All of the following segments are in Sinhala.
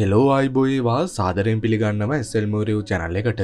හෙලෝ අයිබෝයිවා සාදරෙන් පිළිගන්නම එස්සල්මූරියව් චැනල්ල එකට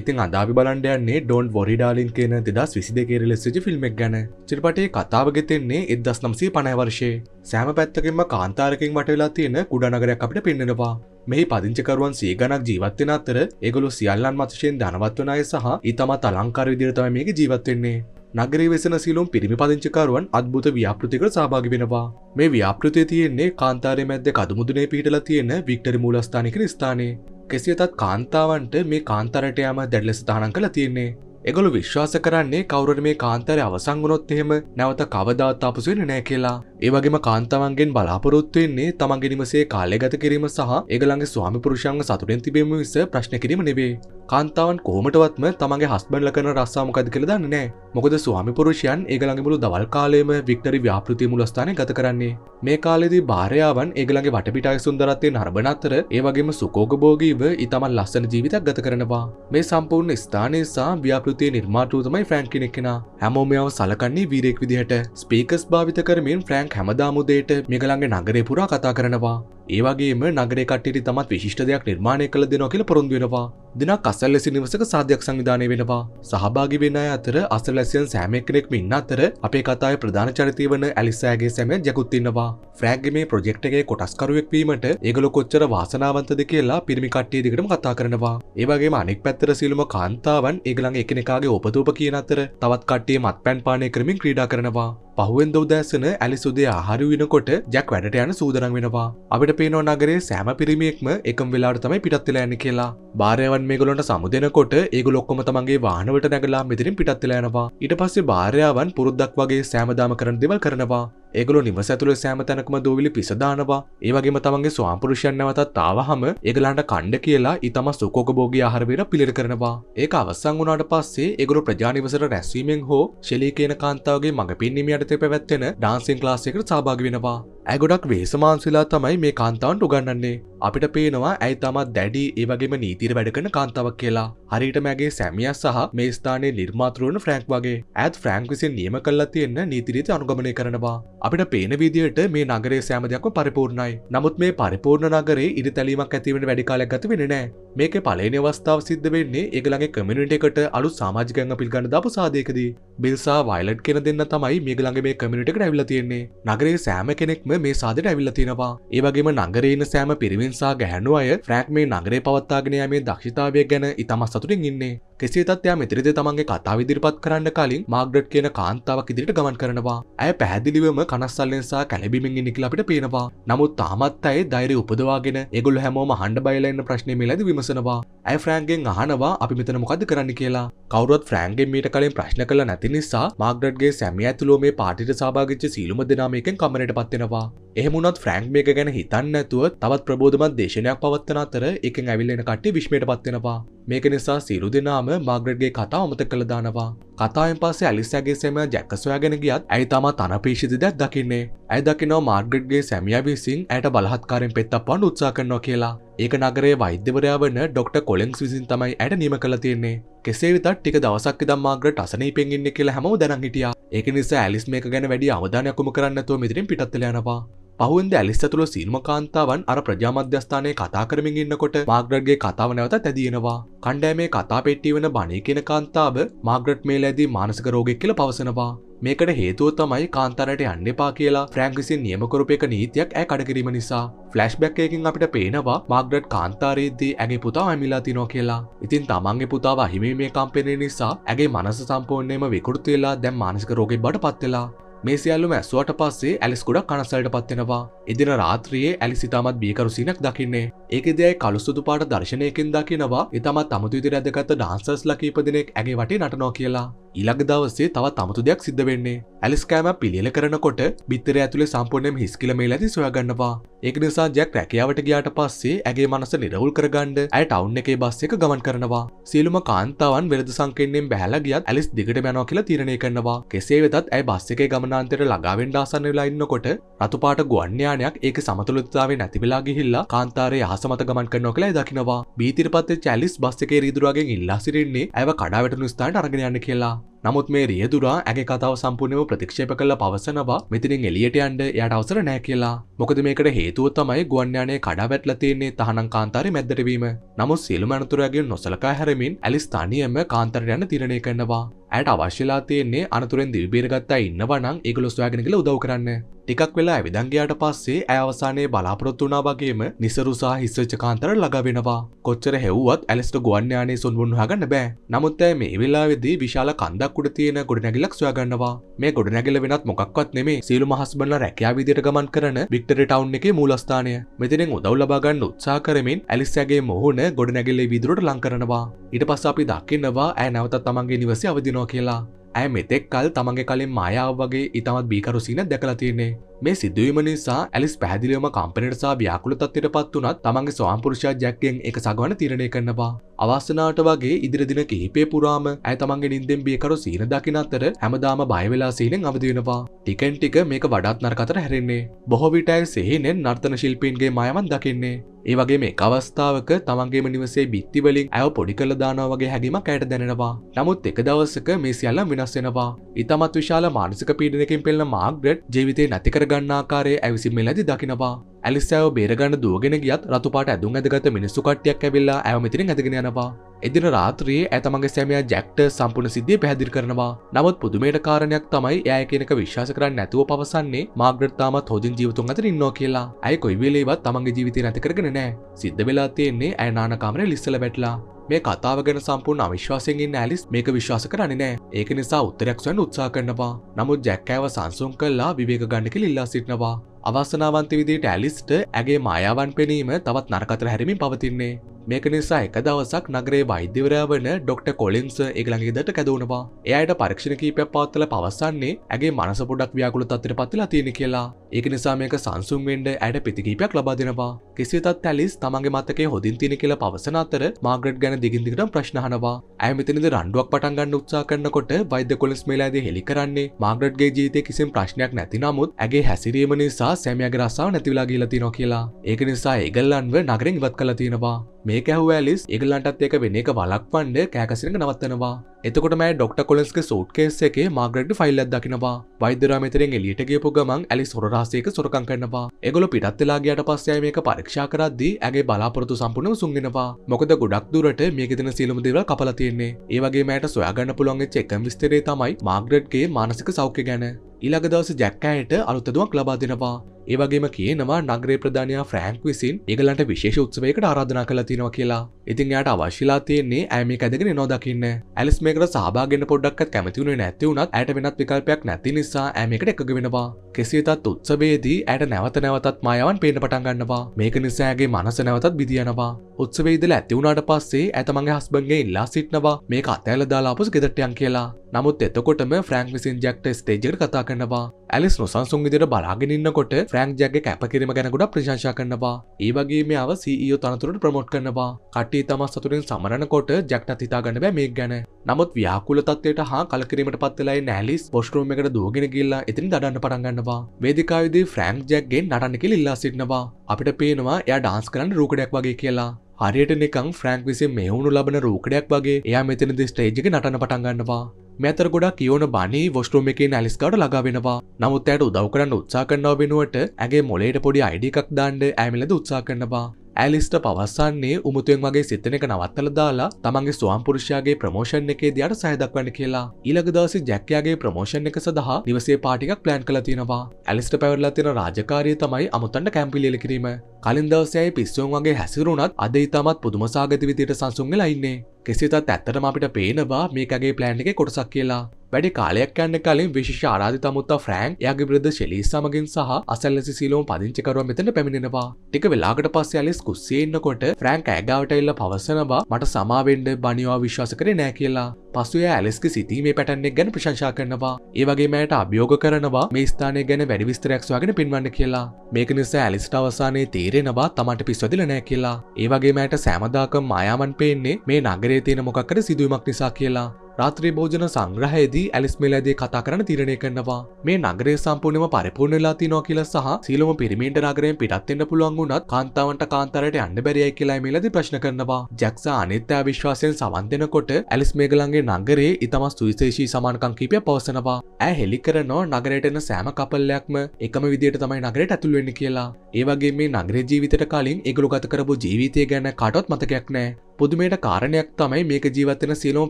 ඉතින් අදාි බලන්ඩයන්නේ ඩොන් ොරිඩාලින් කියන දෙදස් විසි දෙකෙර ලෙසිජි ෆිල්ම්ක් ගැන චිල්පටේ කතාවගෙතෙන්නේ එදස් නම්සේ පණයවර්ශය සෑම පැත්තකින්ම කාන්තාරකින් වටවෙලා තියෙන කුඩනගරයක් අපට පෙන්නෙනවා මෙහි පදිංචකරුවන් සිය ගණක් ජීවත්වෙන අතර ඒගොලු සියල්ලන් මත්ශයෙන් ධනවත්වනය සහ ඉතමත් අලංකාර විදිරතම මේක ජීවත්වෙන්නේ නගරේ වෙසෙන සීලුම් පිරිමි පදිංචිකරුවන් අද්භූත ව්‍යාපෘතිකට සහභාගි වෙනවා. මේ ව්‍යාපෘතිය තියෙන්නේ කාන්තාරයේ මැද්ද කදුමුදුනේ පිහිටලා තියෙන වික්ටරි මූලස්ථානයේ ස්ථානයේ. කෙසේ වෙතත් කාන්තාවන්ට මේ කාන්තරට යාම දැඩි ලෙස තහනම් කරලා තියෙන්නේ. එගොලු විශ්වාස කරන්නේ කවුරට මේ කාන්තරය අවසංගුණොත් එහෙම නැවත කවදාත් අපසුවෙන නෑ කියලා. ඒවගේම කාන්තාවන්ගෙන් බලාපොරොත්තුවෙන්නේ තමන්ගෙනනිමසේ කාලයගත කිරීම සහ ඒගළන්ගේ ස්වාමිපුරුෂන්ග සතුරෙන් තිබීම විස ප්‍රශ්න කිරීම නෙවේ. කාන්තාවන් කෝමටවත්ම තමන්ගේ හස්බන්ල කරන රස්සාමකද කළ දන්න නෑ. මොකද ස්වාමිපුරුෂයන් ඒගළඟමුළු දවල් කාලයම වික්ටරි ව්‍යාපෘති මුලස්ථානය ගත කරන්නේ. මේ කාලෙදී භාරයාවන් ඒගළගේ වටපිටයි සුන්දරත්වය නරබන අතර ඒවගේම සුකෝගබෝගීව ඉතමන් ලස්සන ජීවිතක් ගත කරනවා. මේ සම්පූර්ණ ස්ථානය සහ ව්‍යාපෘ ආකෘතිය නිර්මාතෘ තමයි ෆ්‍රෑන්ක් කෙනෙක් කෙනා හැමෝමයාව සලකන්නේ වීරෙක් විදිහට ස්පීකස් භාවිත කරමින් ෆ්‍රෑන්ක් හැමදාමුදේට මේගලන්ගේ නගරේ පුරා කතා කරනවා ඒවගේම නගරේ කට්ටියට තමත් විශිෂ්ට දෙයක් නිර්මාණය කළ දෙනවා කියලා පොරොන්දු වෙනවා. දිනක් අසල්ලැසි නිවසක සාධ්‍යයක් සංවිධානය වෙනවා. සහභාගී වෙන අය අතර අසල්ලැසියන් සෑම එක්කෙනෙක්ම ඉන්න අතර අපේ කතාවේ ප්‍රධාන චරිතය වන ඇලිසාගේ සැමෙන් ජකුත් ඉන්නවා. ෆ්‍රෑග්ගේ මේ ප්‍රොජෙක්ට් එකේ කොටස්කරුවෙක් වීමට ඒගොල්ලෝ කොච්චර වාසනාවන්තද කියලා පිරිමි කට්ටිය දිගටම කතා කරනවා. ඒ වගේම අනෙක් පැත්තට සියලුම කාන්තාවන් ඒගොල්ලන් එකිනෙකාගේ උපතූප කියන අතර තවත් කට්ටිය මත්පැන් පානය කරමින් ක්‍රීඩා කරනවා. පහුවෙන්ද උදෑසන ඇලිසුදේ ආහාර වෙනකොට ජැක් වැඩට යන සූදනම් වෙනවා. අපිට පේනෝ නගරේ සෑම පිරිමියෙක්ම එකම් වෙලාට තමයි පිටත්වෙලා ඇන කියලා භාරයවන් මේගොලොන්ට සමුදනකොට ඒගු ලොක්කොම තමන්ගේ වානවට නැගලා මෙදිරින් පිටත්වෙලා යනවා ඉට පස්සේ භාරයාවන් පුරුද්දක් වගේ සෑමදාම කරන දෙවල් කරනවා ඒගොල්ලෝ නිවස ඇතුළේ සෑම තැනකම දෝවිලි පිස දානවා. ඒ වගේම තමන්ගේ ස්වාම්පුරුෂයන් නැවතත් ආවහම ඒගොල්ලන්ට කණ්ඩ කියලා ඊතම සුඛෝගභෝගී ආහාර වේර පිළිර කරනවා. ඒක අවසන් වුණාට පස්සේ ඒගොල්ලෝ ප්‍රජා නිවසට රැස්වීමෙන් හෝ ෂෙලී කියන කාන්තාවගේ මඟ පින්වීම යටතේ පැවැත්වෙන ඩාන්සින් ක්ලාස් එකකට සහභාගී වෙනවා. ඇගොඩක් වේසමාන්සිලා තමයි මේ කාන්තාවන්ට උගන්නන්නේ. අපිට පේනවා ඇයි තමත් දැඩි ඒවගේම නීතිර වැඩකන කාන්තාවක් කියලා. හරිට මැගේ සැමිය සහ මේ ස්ථානයේ නිර්මාතරුවන ෆ්‍රැන්ක් වගේ ඇත් ෆ්‍රැන්ක් විසින් නියම කල්ලා තියෙන්න නීතිරීති අනුගමනය කරනවා. අපිට පේන විදියට මේ නගරේ සෑමදයක් පරිපූර්ණයි නමුත් මේ පරිපූර්ණ නගරේ ඉරි තැලීමක් ඇතිවට වැඩිකාලයක් ගත වෙනෑ මේක පලන අවස්ථාව සිද්ධ වෙන්නේ එකළගේ කමිනිට එකට අලු සාමාජිකංග පිල්ගන්න දපු සාදයකදී බිල්සා වයිලට් කෙන දෙන්න තමයි මේගළඟ මේ කමිනිට ඇවිල්ල තියෙන්නේ නගරේ සෑම කෙනෙක්ම මේ සාදට ඇවිල්ල තියෙනවා ඒවගේම නගරේන සෑම පිරිවිංසා ගැහැනු අය ෆ්‍රෑක් මේ නගරේ පවත්තාගෙන මේ දක්ෂතාවය ගැන ඉතමස් සතුටින් ඉන්නේ කෙසේ තත්යා මෙතරිද තමන්ගේ කතා විදිරිපත් කරන්න කලින් මාග්‍රට් කියන කාන්තාවක් ඉදිරිට ගමන් කරනවා ඇය පැහැදිලිවම කනස්සල්ලෙන් සහ කැලබිමෙන් ඉන්න කියලා අපිට පේනවා. නමුත් තාමත් ඇය ධෛර්ය උපදවාගෙන ඒගොල්ලෝ හැමෝම හඬ බයලා ඉන්න ප්‍රශ්නේ මෙලදී විමසනවා. ඇය ෆ්‍රැන්ක්ගෙන් අහනවා අපි මෙතන මොකද කරන්න කියලා. කවුරුත් ෆ්‍රැන්ක්ගෙන් මීට කලින් ප්‍රශ්න කළා නැති නිසා මාග්‍රට්ගේ සැමියා ඇතුළු මේ පාටිට සහභාගී වෙච්ච සීලුම දෙනා මේකෙන් කමරයට පත් වෙනවා. එහමුණත් ෆ්‍රෑන්ක් මේක ගැන හිතන්නඇතුව තවත් ප්‍රබෝධමත් දේශනයක් පවත්තන අතර එක ඇවිල්ලෙන කට්ටි විශ්මයට පත්වෙනවා මේක නිසා සිරු දෙනාම මාග්‍රඩ්ගේ කතා අමත කළ දානවා කතායෙන් පස්සේ ඇලිස්සගේ සෙම ජැක්කසොයාගෙන ගියත් ඇයි තම තන පිශිති දැක් දකින්නේ ඇයි දකිනෝ මාර්ගට්ගේ සැමිය විසින් ඇයට බලහත්කාරෙන් පෙත්තක් පන් උත්සා කරනවා කියලා ඒක නගරේ වෛද්‍යවරයා වන ඩොක්ට කොලෙක්ස් විසින් තමයි ඇයට නියම කළ තියෙන්නේ කෙසේ විතත් ටික දවසක් දම් මාග්‍රට අසනීපෙන් ඉන්න කියලා හැම දැන හිටියා ඒක නිසා ඇලිස් මේක ගැන වැඩි අවධානයක්කුම කරන්නතුව මෙදිරින් පිටත්වල යනවා පහුවෙන්ද ඇලිස්ස තුළ සිල්ම කාන්තාවන් අර ප්‍රජාමධ්‍යස්ථානය කතා කරමින් ඉන්නකොට මාග්‍රට්ගේ කතාව නැවත තැදීනවා. කණ්ඩෑ මේ කතා පෙට්ටි වන බණය කියෙන කාන්තාව මාග්‍රට් මේල ඇදී මානසික රෝගෙක් කියල පවසනවා. මේකට හේතුව තමයි කාන්තරට යන්න එපා කියලා ෆ්‍රෑංක් විසින් නියමකරප එක නීතියක් ඇ කඩකිරීම නිසා ෆලස්්බැක්කයකින් අපිට පේනවා මාග්‍රට් කාන්තාරයේදී ඇගේ පුතා ඇමිලා තිනෝ කියලා ඉතින් තමන්ගේ පුතාව අහිමේ කම්පෙනේ නිසා ඇගේ මනස සම්පෝර්ණයම විකෘතිවෙලා දැම් මානසික රෝගෙ බට පත්වෙලා මේ සියල්ලම ඇස්ුවට පස්සේ ඇලිස් ගොඩක් කනස්සලට පත්වෙනවා. එදින රාත්‍රියයේ ඇලිස් ඉතාමත් බියකරු සිනක් දකින්නේ. ඒකෙදයි කළුසුදු පාට දර්ශනයකින් දකිනවා ඉතාමත් අමුතු විදිහට ඇදගත් ඩාන්සර්ස්ලා කීප දෙනෙක් ඇගේ වටේ නටනවා කියලා. ඉළඟ දවස්සේ තවත් අමතු දෙයක් සිද්ධ වෙන්නේ ඇලිස්කෑම පිළියල කරනකොට බිත්තර ඇතුළේ සම්පූර්ණයම හිස්කිල මේ ඇති සොයාගන්නවා ඒක නිසා ජැක් රැකියාවට ගියාට පස්සේ ඇගේ මනස නිරවුල් කරගන්න ඇය ටවුන් එකේ බස් එක ගමන් කරනවා සියලුම කාන්තාවන් වෙළඳ සංකෙන්නෙන් බැහැලා ගියත් ඇලිස් දිගට යනවා කියලා තීරණය කරනවා කෙසේ වෙතත් ඇය බස් එකේ ගමනාන්තයට ළඟාවෙන්න ආසන්න වෙලා ඉන්නකොට රතුපාට ගුවන් යානයක් ඒක සමතුලිතතාවේ නැති වෙලා ගිහිල්ලා කාන්තාරයේ අහස මත ගමන් කරනවා කියලා දකිනවා බීතිරපත් ඇලිස් බස් එකේ රීදුරුවගෙන් ඉල්ලා සිටින්නේ ඇව කඩාවැටුණු ස්ථානට අරගෙන යන්න කියලා now. නමුත් මේ රියදුරා ඇගේ කතාව සම්පූර්ණයව ප්‍රතික්ෂේප කළ පවසනවා මෙතිනින් එලියට යන්ඩ යට අවසර නෑ කියලා මොකද මේකට හේතුව තමයි ගුවන්්‍යානය කඩා වැටල තියන්නේ තහනම් කාන්තාරි මැද්දරවීම නමුත් සියලු මනතුරගෙන් නොසලකා හැරමින් ඇලිස් තනියම කාන්තර යන තිරණය කරනවා ඇයට අවශ්‍යලා තියන්නේ අනතුරෙන් දිල්බේරගත්තා ඉන්නවනම් ඒගොලොස් යාගෙනගල උදව් කරන්න ටිකක් වෙලා ඇවිදන්ගේයාට පස්සේ ඇයවසානයේ බලාපොරොත්තු වනා වගේම නිසරුසා හිස්සච්ච කාන්තර ලගවෙනවා කොච්චර හෙව්වත් ඇලස්ට ගුවන්්‍යානේ සුන්බුන් හගන්න බෑ නමුත් ඇ මේ වෙලා වෙදී විශාල කන්ද ගොඩනැගිල්ලක් උඩ තියෙන ගොඩනැගිල්ලක් සොයාගන්නවා මේ ගොඩනැගිල්ල වෙනත් මොකක්වත් නෙමේ සියලු මහස්බන්ලා රැකියා විදියට ගමන් කරන වික්ටරි ටවුන් එකේ මූලස්ථානය මෙතනින් උදව් ලබා ගන්න උත්සාහ කරමින් ඇලිස්යාගේ මොහොන ගොඩනැගිල්ලේ විදුරට ලං කරනවා ඊට පස්ස අපි දකින්නවා ඇය නැවතත් තමන්ගේ නිවසි අවදිනෝ කියලා ඇය මෙතෙක් කල් තමන්ගේ කලින් මයාව වගේ ඉතමත් බීකරුසින දැකලා තියන්නේ මේ සිදුවීම නිසා ඇලිස් පැහදිලියම කම්පනට සහ ව්‍යාකුල තත්වයට පත් වනත් තමන්ගේ ස්වාම්පුරුෂයා ජැක්කෙන් එක සගවන තිරණය කරනවා අවාසනාවට වගේ ඉදිරිදින කිහිපේ පුරාම ඇය තමන්ගේ නින්දෙන් බියකරු සීන දකින අතර හැමදාම බයවෙලා සීනෙන් අවදිවෙනවා. ටිකෙන් ටික මේක වඩාත් නරකතර හැරෙන්නේ. බොහෝ විට ඇය සිහිනෙන් නර්තන ශිල්පීන්ගේ මයමන් දකින්නේ. ඒ වගේ මේ අවස්ථාවක තමන්ගේම නිවසේ බිත්තිවලින් ඇව පොඩි කළ දානවා වගේ හැඟීමක් ඇයට දැනෙනවා. නමුත් එක දවසක මේ සියල්ලම වෙනස් වෙනවා. ඊටමත් විශාල මානසික පීඩනයකින් පෙළෙන මාග්‍රට් ජීවිතේ නැති කරගන්න ආකාරයේ ඇවිසින් මෙලදී දකිනවා. ඇලිස්සෑව බේරගන්න දුවගෙන ගියත් රතුපාට ඇදුම් ඇදගත මිනිස්සු කට්ටියක් ඇවිල්ලා ඇව මෙතිරින් ඇදගෙන යනවා. එදින රාත්‍රියේ ඇතමගේ සැමයා ජැක්ට සම්පූර්ණ සිද්ධිය පැහැදිලි කරනවා. නමුත් පුදුමයට කාරණයක් තමයි එයා කියනක විශ්වාස කරන්නේ නැතුව පවසන්නේ මාග්‍රට් තාමත් හොදින් ජීවිතුන් අතර ඉන්නවා කියලා. ඇය කොයි වෙලේවත් තමන්ගේ ජීවිතේ නැති කරගෙන නැහැ. සිද්ධ වෙලා තියෙන්නේ ඇය නාන කාමරේ ලිස්සල වැටලා. මේ කතාව ගැන සම්පූර්ණ අවිශ්වාසයෙන් ඉන්න ඇලිස් මේක විශ්වාස කරන්නේ නැහැ. ඒක නිසා උත්තරයක් සොයන්න උත්සාහ කරනවා. නමුත් ජැක් ඇයව සංසුන් කළා විවේක ගන්න කියලා ඉල්ලා සිටිනවා. අවසනාවන්ත විදිට ඇලිස්ට ඇගේ මයාවන් පෙනීම තවත් නරකතර හැරමින් පවතින්නේ මේක නිසා එක දවසක් නගරේ වෛද්‍යවරයා වන ඩොක්ට. කොලින්ස එකළඟේදට කැදවුණවා එයට පරක්ෂණ කීපයක් පාත්තල පවසන්නේ ඇගේ මනස පොඩක් ව්‍යාකුල තත්තර පතිලා තියෙන කියලා ඒක නිසා මේක සංසුම් වෙන්ඩ ඇයට පිතිකීපයක් ලබාදෙනවා කිසිතත් ඇලිස් තමගේ මතකේ හොදින් තියෙන කියලා පවසන අතර මාග්‍රට් ගැන දිගින්දිකට ප්‍රශ්නහනවා ඇමතිනිද රණ්ඩුවක් පටන්ගන්න උත්සා කරන්නකොට වෛද්‍ය කොලිස් මේලාද හෙළි කරන්නේ මාග්‍රට්ගේ ජීතය කිසිම් ප්‍රශ්නයක් නැතිනමුත් ඇගේ හැසිරීම නිසා සැමියග රස්සාාව නැතිවලා ගීලතිනො කියලා ඒක නිසා ඒගල්ලන්ව නගරින් වත් කල තියෙනවා මේ කැහුව ඇලිස් ඒගලන්ටත් ඒක වෙන එක වලක්වන්න කෑකසිරට නවත්තනවා එතකොට මෑ ඩොක්ට කොලස්ක සෝට්කේස් එකේ මාග්‍රඩ් ෆයිල්ල දකිනවා වෛදරමතරෙන් එලියට ගේපු ගමන් ඇලි සොරාසයක සොරකං කරනවා එගොල පිටත්වෙලාගේයට පස්සය මේක පරීක්ෂා කරද්දී ඇගේ බලාපොරතු සම්පුර්ණ සුන්ගෙනවා මොකද ගොඩක් දුරට මේකෙදන සීලම දෙවල් කපල තියෙන්නේ ඒවගේ මෑට සොයාගන්න පුළුවන් චෙක්කම් විස්තරේ තමයි මාග්‍රඩ්ගේ මානසික සෞඛ්‍ය ගැන ඉළඟ දවස ජැක්කෑයට අලුත්තදුවක් ලබා දෙෙනවා ඒවගේම කියනවා නග්‍රේ ප්‍රධානයා ෆ්‍රෑන්ක් විසින් ඒගලන්ට විශේෂ උත්සවයකට ආරාධනා කළ තියෙනවා කියලා ඉතින් යාට අවශ්‍යලා තියන්නේ ඇ මේ ඇදගෙන නොදකින්න ඇලිස් මේකට සහභාගෙන පොඩ්ඩක්ත් කැමතිවුණේ නැතිවුණත් ඇයට වෙනත් විකල්පයක් නැති නිසා ඇමකට එකග වෙනවා කෙසේතත් උත්සවේදී ඇයට නැවත නැවතත් මයවන් පේන පටන්ගන්නවා මේක නිසාගේ මනස නැවතත් බිදියනවා උත්සවේදල ඇතිවුණට පස්සේ ඇතමගේ හස්බන්ගේ ඉල්ලා සිටනවා මේ අතඇල දාලාපුස් ගෙදටයන් කියලා නමුත් එතකොටම ෆ්‍රෑන්ක් විසින් ජෙක්ට ස්ටේජර් කතා කරනවා ඇලිස් නොසන්සුන් විදිර බලාගෙනන්නකොට ෆ්‍රෑන්ක් ජැගේ කැපකිරීම ගැනකුඩ ප්‍රශංශා කරනවා ඒවගේ මේ අව සීෝ e තනතුරට ප්‍රමොට් කරනවා කටි ජැක්ටී තම සතුරින් සමරනකොට ජැක්ට තිතාගන්න බෑ මේ ගැන නමුත් ව්‍යාකුල තත්වයට හා කලකිරීමට පත්වෙලයි නෑලිස් පොස්ටරුම් එකට දෝගෙන කියල්ලා එතින් දඩන්න පටන්ගන්නවා වේදිකාවිදී ෆ්‍රෑන්ක් ජැක්ගේ නටන්නකෙ ඉල්ලා සිටනවා අපිට පේනවා එයා ඩාන්ස් කරන්න රූකඩයක් වගේ කියලා හරියට නිකං ෆ්‍රෑන්ක් විසි මෙවුණු ලබන රූකඩයක් වගේ එයා මෙතනදි ස්ටේජික නටන පටන්ගන්නවා මෙතර ගොඩක් කියවන බනී වොස්ටරූම එකේ නැලිස්කාට ලගාවෙනවා නමුත් ඇයට උදව් කරන්න උත්සා කරන්නව වෙනුවට ඇගේ මොලේට පොඩි අයිඩිකක් දාන්න ඇමිලද උත්සා කරනවා ඇලිස්ට පවස්සන්නේ උමුතුවෙන් වගේ සිතන එක නවත්තල දාලා තමන්ගේ ස්වාම්පුරුෂයාගේ ප්‍රමෝෂන් එකේ දයට සයදක්වන්න කියලා ඊළඟ දවසි ජැක්කයාගේ ප්‍රමෝෂන් එක සඳහා නිවසේ පාටිකක් ප්ලෑන් කළ තියෙනවා ඇලිස්ට පැවරලා තියෙන රාජකාරය තමයි අමුතන්ට කැම්පිලිල කිරීම කලින් දවසයයි පිස්සුවන් වගේ හැසිරුණත් අද ඉතාමත් පුදුමසාගති විදියට සංසුන්ගලයින්නේ කෙසිතත් ඇත්තටම අපිට පේනවා මේකගේ ප්ලෑන් එක කොටසක් කියලා වැඩි කාලයක් යන්න කලින් විශේෂ ආරාධි තමුත්තා ෆ්‍රෑන්ක් යාගේ විරුද්ධ ශෙලී සමගින් සහ අසල්ලසි සීලෝම් පදිංචිකරුව මෙතන පැමිණෙනවා ටික වෙලාකට පස්සේ ඇලිස් කුස්සේ ඉන්නකොට ෆ්‍රෑන්ක් ඇගාවට එල්ල පවසනවා මට සමාවෙන්ඩ බනිවා විශ්වාස කරේ නෑ කියලා පසුය ඇලස්ක සිතීමේ පැටන්නෙක් ගැන ප්‍රශංශා කරනවා ඒවගේ මෑයට අභියෝග කරනවා මේ ස්ථානය ගැන වැඩිවිස්තරයක්ක්වාගෙන පින්වන්න කියලා මේක නිසා ඇලිස්ට අවසානයේ තේරෙනවා තමට පිස්වදිල නෑ කියලා ඒවගේ මෑයට සෑමදාක මයාමන් පේන්නේ මේ නගර කරේ තියෙන මොකක්කර සිදුවමක් නිසා කියලා රාත්‍රී භෝජන සංග්‍රහයේදී ඇලිස් මෙලදී කතා කරන තීරණය කරනවා මේ නගරය සම්පූර්ණයම පරිපූර්ණ වෙලා තියෙනවා කියලා සහ සීලම පිරිමින්ට නගරයෙන් පිටත් වෙන්න පුළුවන් වුණත් කාන්තාවන්ට කාන්තාරයට යන්න බැරියයි කියලා මෙලදී ප්‍රශ්න කරනවා ජැක්සා අනිත්‍ය විශ්වාසයෙන් සවන් දෙනකොට ඇලිස් මේගලන්ගේ නගරයේ ඉතාම සුවිශේෂී සමානකම් කිහිපයක් පවසනවා ඇය හෙලි කරනවා නගරයට එන සෑම කපල්ලයක්ම එකම විදියට තමයි නගරයට ඇතුල් වෙන්නේ කියලා ඒ වගේ මේ නගර ජීවිතයට කලින් ඒගොල්ලෝ ගත කරපු ජීවිතය ගැන කාටවත් මතකයක් නැහැ පුදුමයට කාරණයක් තමයි මේක ජීවත්වෙන සියලෝම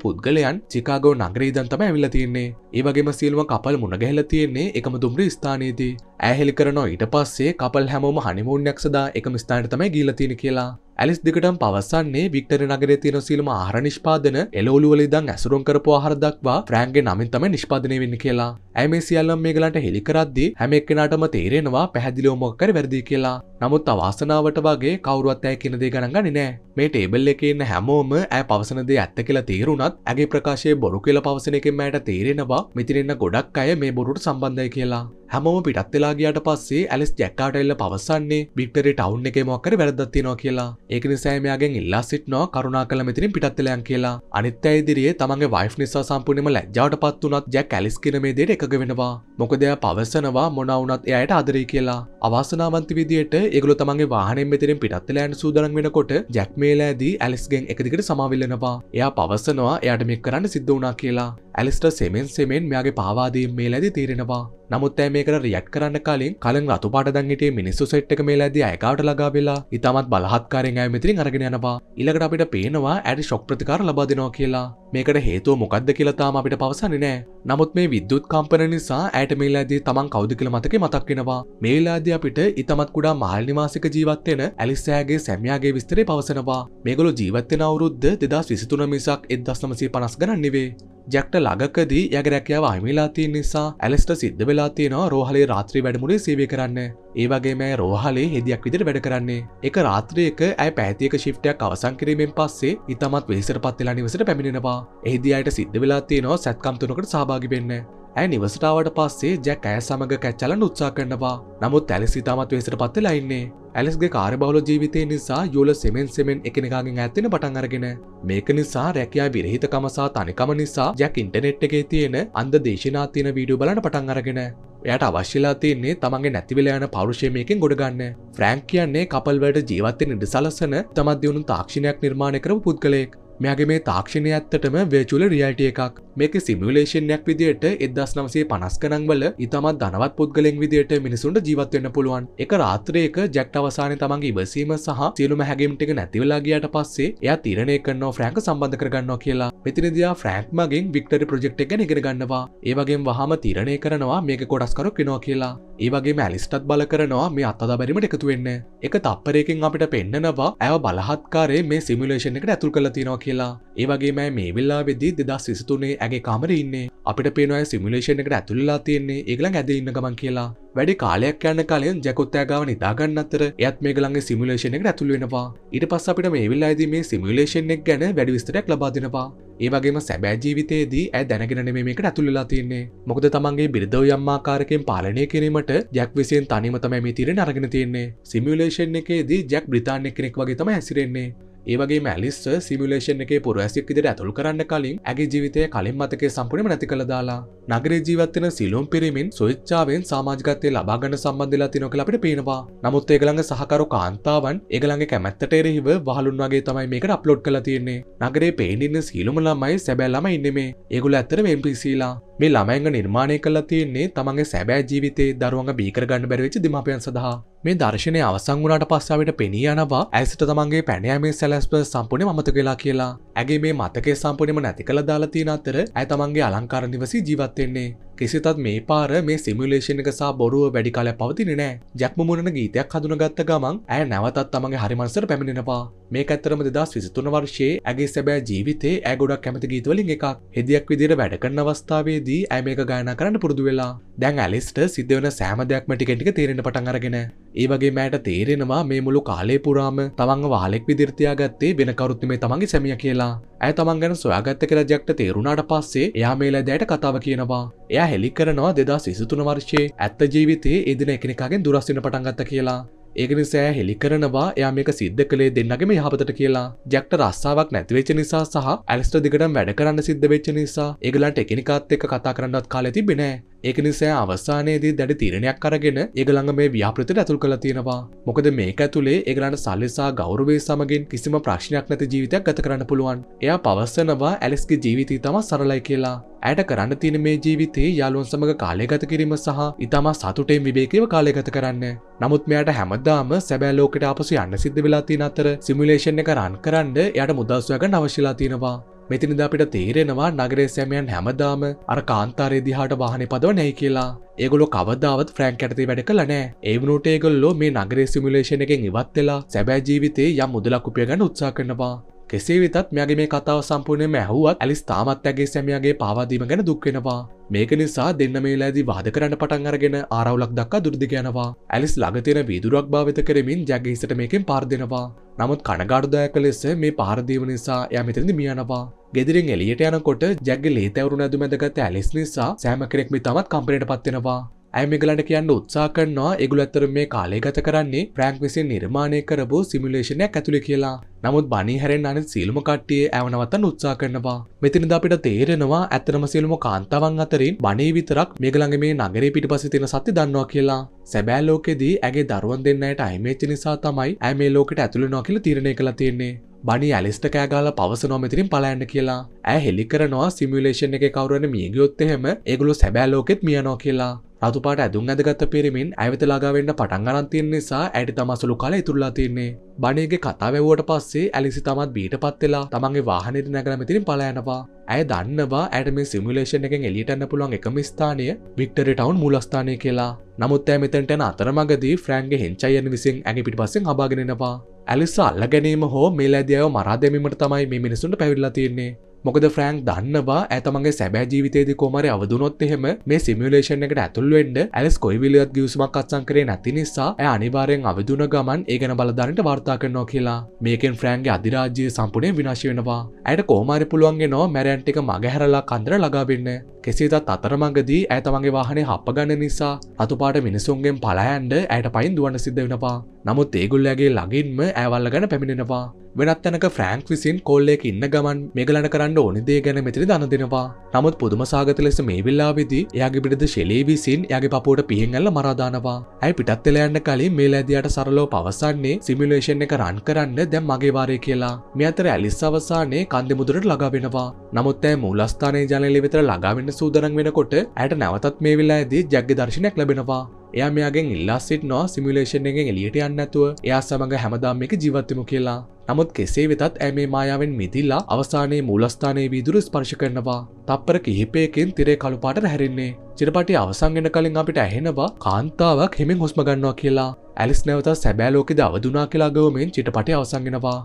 පුද්ගලයන් චිකාගෝ නගරීදන් තම ඇවිල්ල තියෙන්නේ ඒවගේම සිල්ුව කපල් මුණ ගැහල තියෙන්නේ එකම දුම්ර ස්ථානයේදී ඇහෙලි කරනවා ඊට පස්සේ කපල් හැමෝම හනිමූුණයක් සදා එකම ස්ථානතම ගීලතින කියලා ඇලිස් දිගටම පවසන්නේ වික්ටර නගරේ තියෙන සීලම ආහාර නිෂ්පාදන එළවලුවල ඉඳන් ඇසුරුම් කරපු ආහාර දක්වා ෆ්‍රෑන්ගේ නමින් තමයි නිෂ්පාදනය වෙන්නේ කියලා. ඇයි මේ සියල්ලම මේගලන්ට හෙලි කරද්දී හැම එක්කෙනාටම තේරෙනවා පැහැදිලිව මොකක් කර වැරදි කියලා. නමුත් අවාසනාවට වගේ කවුරුවත් ඇය කියන දේ ගණන් ගන්නේ නැහැ. මේ ටේබල් එකේ ඉන්න හැමෝම ඇය පවසන දේ ඇත්ත කියලා තේරුණත් ඇගේ ප්‍රකාශයේ බොරු කියලා පවසන එකෙන් මට තේරෙනවා මෙතනින්න ගොඩක් අය මේ බොරුට සම්බන්ධයි කියලා. හැමෝම පිටත් වෙලා ගියට පස්සේ ඇලස් ජැක්කාට එල්ල පවසන්නේ බික්ටරේ ටවුන් එකේ මොක්කර වැරද්දක් තියෙනවා කියලා ඒක නිසා එයාගෙන් ඉල්ලා සිටිනවා කරුණා කළ මෙතනින් පිටත් වෙලා යන්න කියලා අනිත් අය ඉදිරියේ තමන්ගේ වයිෆ් නිසා සම්පූර්ණයෙන්ම ලැජ්ජාවට පත් වුණත් ජැක් ඇලිස් කියන මේ දෙයට එකග වෙනවා මොකද එයා පවසනවා මොනවා වුණත් එයාට ආදරේ කියලා අවාසනාවන්ත විදියට ඒගොල්ලෝ තමන්ගේ වාහනෙන් මෙතනින් පිටත් වෙලා යන්න සූදානම් වෙනකොට ජැක් මේලෑදී ඇලිස්ගෙන් එකදිගට සමාවිල්ලනවා එයා පවසනවා එයාට මේ කරන්න සිද්ධ වුණා කියලා ඇලිස්ට සෙමෙන් සෙමෙන් මෙයාගේ පාවාදීම් මේ ලැදි තීරෙනවා නමුත් ඇ මේ මේකට රියට් කරන්න කලින් කලින් රතුපාට දන්ගටේ මිනිස්සු සෙට් එක මේලා ඇදී අයකාට ලගා වෙලා ඉතාමත් බලහත්කාරයෙන් අය මෙතිරින් අරගෙන යනවා ඊළඟට අපිට පේනවා ඇඩි ෂොක් ප්‍රතිකාර ලබා දෙනවා කියලා මේකට හේතුව මොකක්ද කියලා තාම අපිට පවසන්නේ නෑ නමුත් මේ විද්‍යුත් කම්පන නිසා ඇයට මේලාදී තමන් කවුද කියලා මතකේ මතක් වෙනවා මේ වෙලාවේදී අපිට ඉතමත් කුඩා මහල් නිවාසික ජීවත් වෙන ඇලිසයාගේ සැමියාගේ විස්තරය පවසනවා මේගොල්ලෝ ජීවත් වෙන අවුරුද්ද 2023 මිසක් 1950 ගණන් නෙවෙයි ජැක්ට ළඟකදී යග රැකියාව අහිමිලාතිය නිසා ඇලස්ට සිද්ධ වෙලාතියනවා රෝහලේ රාත්‍රී වැඩමුලේ සේවය කරන්න. ඒවගේ මෑ රෝහලේ හෙදියක් විදිර වැඩ කරන්නේ. එක රාත්‍රයක ඇය පැතියක ශිප්ටයක් අවසං කිරීමෙන් පස්සේ ඉතමත් වෙසර පත්වෙලා නිවසට පැමිණෙනවා. එහිදි අයට සිද්ධ වෙලාතියනවා සැත්කම්තුනකට සභාගි වෙන්න. ඇ නිවසටාවට පස්සේ ජැක් ඇය සමඟ කැච්චලන් උත්සා කරනවා නමුත් ඇලෙසි තමත් වේසට පත්වෙලාඉන්නේ ඇලස්ගේ කාරබවල ජීවිතය නිසා යුල සෙමෙන් සෙමෙන් එකනකාගෙන් ඇත්තෙන පටන් අරගෙන මේක නිසා රැකයා විරහිතකමසා තනිකම නිසා ජැක් ඉන්ටනෙට් එකේ තියෙන අන්ද දේශනා තියෙන වීඩිය බලන පටන් අරගෙන එයට අවශ්‍යලා තියන්නේ තමන්ගේ නැතිවලයන පෞරුෂයමයකින් ගොඩගන්න ෆ්‍රෑන්ක් කියන්නේ කපල්වලට ජීවත්තෙන් ඉඩ සලසන තමත් දියුණු තාක්ෂණයක් නිර්මාණය කරපු පුද්ගලයෙක් මෙයාගේ මේ තාක්ෂණය ඇත්තටම වේචුල රියල්ටිය එකක් මේක සිමිලේෂනයක් විදියට එදස් නවසේ පනස් කනංවල ඉතමත් දනවත් පුද්ගලෙන් විදියට මිනිසුන්ට ජීවත්වන්න පුළුවන් එක රාත්‍රයක ජැක්ට අවසානය තමන්ගේ ඉවසීම සහ සියලුම හැගිම්ටික නැතිවලාගේයට පස්සේ එය තිරණය කරන්න ෆ්‍රෑන්ක සම්බන්ධ කරගන්න කියලා පෙතිනිදයා ෆ්‍රෑන්ක් මගින් වික්ටරි ප්‍රජෙක්් එක නිගෙන ගන්නවා ඒවගේ වහම තිරණය කරනවා මේක කොඩස්කරු කෙනවා කියලා ඒවගේ මැලිස්ටත් බල කරනවා මේ අත්තදා බැරිමට එකතු වෙන්න එක තප්පරයකින් අපිට පෙන්න්නනවා ඇව බලහත්කාරේ මේ සිමිලේෂණ එකට ඇතුල් කළ තිනවා කියලා ඒවගේ මෑ මේ වෙල්ලා වෙදි දෙදස් විසිතුනේ එයාගේ කාමර ඉන්නේ අපිට පේනවා සිමිලේෂණ එකට ඇතුළලා තියෙන්නේ ඒගලන් ඇද ඉන්න ගමන් කියලා වැඩි කාලයක් යන්න කාලයෙන් ජැකොත්තෑගාව නිදාගන්න අතර එයත් මේ ගලන්ගේ සිමිලේෂණ එකට ඇතුළ වෙනවා ඊට පස්ස අපිට මේ වෙලාදී මේ සිමිලේෂන් එක් ගැන වැඩි විස්තරයක් ලබා දෙනවා ඒ වගේම සැබෑ ජීවිතයේදී ඇ දැනගෙන මේකට ඇතුළලා තියෙන්නේ මොකද තමන්ගේ බිරිදව යම්මාකාරකෙන් පාලනය කිරීමට ජැක් විසියෙන් තනිම තමයි මේ තිරෙන අරගෙන තියෙන්නේ සිමිලේෂන් එකේදී ජැක් බ්‍රතාන්න කෙනෙක් වගේ තම හැසිරෙන්නේ ඒවගේ මැලිස්ට සිමිලේෂන් එක පුරඇසික් ඉදිට ඇතුළ කරන්න කලින් ඇගේ ජීවිතය කලින් මතක සම්පුර්ණ නැති කළ දාලා නගර ජීවත්වන සිලුම් පිරිමින් සොච්චාවෙන් සාමාජගතය ලබාගන්න සම්බන්ධලා තිනො කලට පේනවා නමුත් ඒගළඟ සහකරු කාන්තාවන් ඒගළඟ කැමැත්තට එරෙහිව වහලුන් වගේ තමයි මේකට අප්ලෝඩ් කලා තියන්නේ නගරේ පේනින්න සීලුම ළමයි සැබැල්ලම ඉන්නෙ මේ ඒගුල ඇත්තර මෙම්පිසිීලා මේ ළමයින්ග නිර්මාණය කලා තියන්නේ තමන්ගේ සැබෑ ජීවිතේ දරුවන්ග බීකර ගන්න බැරවෙච් දෙමපයන් සඳහා මේ දර්ශනය අවසං වුණට පස්සාවට පෙනී යනවා ඇසට තමන්ගේ පැනෑමේ සැලැස්ප සම්පුර්ණ මත කියලා කියලා ඇගේ මේ මතකේ සම්පනම නැති කළ දාලා තියෙන අතර ඇ තමන්ගේ අලංකාරනිවසි ජීවත්වෙන්නේ කෙසිතත් මේ පාර මේ සිමිලේෂණ එක සා බොරුව වැඩි කාලයක් පවතින නෑ ජැක්ම මුණන ගීතයක් හඳුනගත්ත ගමන් ඇය නැවතත් තමගේ හරිමන්සර පැමිණෙනවා මේ ඇත්තරම දෙදස් විසිතුන වර්ෂයේ ඇගේ සැබෑ ජීවිතේ ඇගොඩක් කැමති ගීතවලින් එකක් හෙදයක් විදිර වැඩ කරන අවස්ථාවේදී ඇ මේක ගායනා කරන්න පුරුදු වෙලා දැන් ඇලිස්ට සිද්ධ වන සෑමදයක් මටිකටික තේරෙන පටන් අරගෙන ඒ වගේ මෑට තේරෙනවා මේ මුළු කාලේ පුරාම තමන් වාලෙක් විදිර්තියා ගත්තේ වෙන කරුත්තු මේ තමන්ගේ සැමිය කියලා ඇය තමන් ගැන සොයාගත්ත කියලා ජැක්ට තේරුණාට පස්සේ එයා මේලා දෑයට කතාව කියනවා එයා හෙළි කරනවා දෙදා සිසතුන වර්ෂයේ ඇත්ත ජීවිතයේ එදින එකනිකාගෙන් දුරස්සින පටන්ගත්ත කියලා ඒගෙන සෑ හෙළි කරනවා එයා මේක සිද්ධ කළේ දෙන්නගේම යහපතට කියලා ජැක්ට රස්සාාවක් නැතිවෙච්ච නිසා සහ ඇලස්ට දිගට වැඩ කරන්න සිද්ධ වෙච්ච නිසා ඒගලන්ට එකනිකාත් එක කතා කරන්නත් කාලෙති බෙනෑ ඒක නිසා අවස්ථානයේදී දැඩි තීරණයක් අරගෙන ඒගළඟ මේ ව්‍යාපෘතිට ඇතුල් කළ තියෙනවා මොකද මේක ඇතුළේ ඒගලන්ට සල්ලිසා ගෞරවේ සමගින් කිසිම ප්‍රශ්නයක් නැති ජීවිතයක් ගත කරන්න පුළුවන් එයා පවස්සනවා ඇලස්ගේ ජීවිතය තම සරලයි කියලා ඇයට කරන්න තියෙන මේ ජීවිතේ යාළුවන් සමඟ කාලයගත කිරීම සහ ඉතාමා සතුටෙන් විවේකීව කාලයගත කරන්න. නමුත් මෙයාට හැමදාම සැබෑ ලෝකෙට ආපසු යන්න සිද්ධ වෙලා තියෙන අතර සිමුලේෂන් එක රන් කරන්න එයාට මුදල් සොයාගන්න අවශ්‍යලා තියෙනවා. මෙතිනිද අපිට තේරෙනවා නගරේසැමියන් හැමදාම අර කාන්තාරේ දිහාට වාහන පදව නැයි කියලා ඒගොල කවදාවත් ෆ්‍රෑන්ක් ඇති වැඩ කලනෑ ඒවනට ඒගොල්ලෝ මේ නගරේ සිමිලේෂණ එකෙන් ඉවත්වෙලා සැබෑ ජීවිතේ යම් මුදලක්කුපිය ගැන උත්සා කරනවා කෙසේ වෙතත් මෙයාගේ මේ කතාව සම්පූර්ණයම ඇහුවත් ඇලිස් තාමත් ඇගේ සැමියගේ පාවාදීම ගැන දුක්වෙනවා මේක නිසා දෙන්න මේලාදී වාද කරන්න පටන් අරගෙන ආරවුලක් දක්වා දුරදිග යනවා ඇලිස් ළඟතියෙන වීදුරක් භාවිත කරමින් ජැගේ හිසට මේකෙන් පාර්දෙනවා නමුත් කණගාඩුදායක ලෙස මේ පාරදීම නිසා යමිතරදි මියනවා ගෙදරින් එලියට යනකොට ජැග ලේතැවරු නැදු මැදගත ඇලිස් නිසා සෑම කෙනෙක්ම තමත් කම්පනයට පත්වෙනවා ඇමිගලට කියන්න උත්සා කරනවා එගුල ඇත්තර මේ කාලේ ගත කරන්නේ ප්‍රෑන්ක් විසින් නිර්මාණය කරපු සිමිලේෂණයක් ඇතුළි කියලා නමුත් බනි හැරෙන් අනත් සිල්ම කට්ටිය ඇවනවතන් උත්සා කරනවා මෙතිනිද අපිට තේරෙනවා ඇත්තනම සිල්ම කාන්තාවන් අතරින් බනී විතරක් මේගළඟ මේ නගරේ පිට පසි තින සති දන්නවා කියලා සැබෑ ලෝකෙදී ඇගේ දරුවන් දෙන්නට අයිමේච්ච නිසා තමයි ඇමේ ලෝකට ඇතුළ නොකිල තිරණය කළ තියෙන්නේ බනි ඇලිස්ට කෑගාල පවසනොමතිරින් පලෑන්න කියලා ඇ හෙලි කරනවා සිමිලේෂන් එක කවරන මියගියොත්තහෙම ඒගුලු සැබෑලෝකෙත් මියනෝ කියලා රතුපාට ඇදුම් ඇදගත්ත පිරිමින් ඇවිතලාගාවෙන්න පටන් අරන්තියෙන් නිසා ඇයට තමසලු කාල ඉතුරලා තින්නේ බනේගේ කතාවැවට පස්සේ ඇලිසි තමත් බීට පත්වෙලා තමන්ගේ වාහනයට නැගලමතිරින් පලයනවා ඇය දන්නවා ඇටම සිමිලේෂන් එකෙන් එලිටන්න පුළුවන් එකම ස්ථානය වික්ටරි ටවන් මුලස්ථානය කියලා නමුත් ඇමතට අතරමගදී ෆ්‍රෑන්ගේ හෙන්චයන් විසින් ඇගේ පිටි පස්සෙන් හබාගෙනවා ඇලිසා අල්ලගැනීම හෝ මේ ඇදියව මරාදැමීමට තමයි මේ මිනිසුන්ට පැවිල්ලා තියන්නේ මොකද ෆ්‍රෑන්ක් දන්නවා ඇතමගේ සැබෑ ජීවිතයේද කෝමර අවදුනොත් එහෙම මේ සිමිලේෂන් එකට ඇතුල්වෙන්ඩ ඇලස් කොයිවිලියත් ගියසුමක් අත්සං කරේ නැති නිසා ඇ අනිවාරයෙන් අවදුන ගමන් ඒගන බලධරට වාර්තා කරනවා කියලා මේකෙන් ෆ්‍රෑන්ගේ අධිරාජ්‍යය සම්පුනේ විනාශ වෙනවා ඇයට කෝමාරි පුළුවන්ගේ නෝ මැරැන්ටික මගහැරලා කන්දර ලගාවෙන්න කෙසේතත් අතරමඟදී ඇය තමන්ගේ වාහනේ හප්පගන්න නිසා රතුපාට මිනිසුන්ගෙන් පලායන්ඩ ඇයට පයින් දුවන්න සිද්ධ වෙනවා නමුත් ඒගුල්ලගේ ලගින්ම ඇවල්ල ගැන පැමිණෙනවා වෙනත් තැනක ෆ්‍රෑන්ක් විසින් කොල්ලෙක් ඉන්න ගමන් මෙගලන කරන්න ඕනිදේ ගැන මෙතිරි දන දෙෙනවා නමුත් පුදුමසාගත ලෙස මේ විල්ලාවිදි යාගේ පිරිද ශෙලේ විසින් යගේ පපුට පිහිගල්ල මරදානවා ඇයි පිටත්තලයන්න කලින් මේ ඇදියට සරලෝ පවසන්නේ සිමිලේෂන් එක රන් කරන්න දැම් මගේ වාරය කියලා මේ අතර ඇලිස් අවසානයේ කන්දෙ මුදුරට ලගවෙනවා නමුත් ඇෑ මුලස්ථානය ජනලි විතර ලගවෙන්න කරගන්න සූදනන් වෙනකොට ඇයට නැවතත් මේ වෙලා ඇදී ජග්‍ය දර්ශනයක් ලැබෙනවා එයා මෙයාගෙන් ඉල්ලා සිටනවා සිමිලේෂන් එකෙන් එලියට යන්න ඇතුව එයා සමඟ හැමදාම එක ජීවත්වමු කියලා නමුත් කෙසේ වෙතත් ඇ මේ මායාවෙන් මිදිල්ලා අවසානයේ මූලස්ථානයේ වීදුරු ස්පර්ශ කරනවා. තප්පර කිහිපයකින් තිරේ කළුපාට හැරෙන්නේ. චිරපටි අවසංගෙන කලින් අපිට ඇහෙනවා කාන්තාවක් හෙමින් හුස්ම ගන්නවා කියලා. ඇලිස් නැවත සැබෑලෝකෙද අවදුනා කියලා ගවමෙන් චිටපටි අවසංගෙනවා.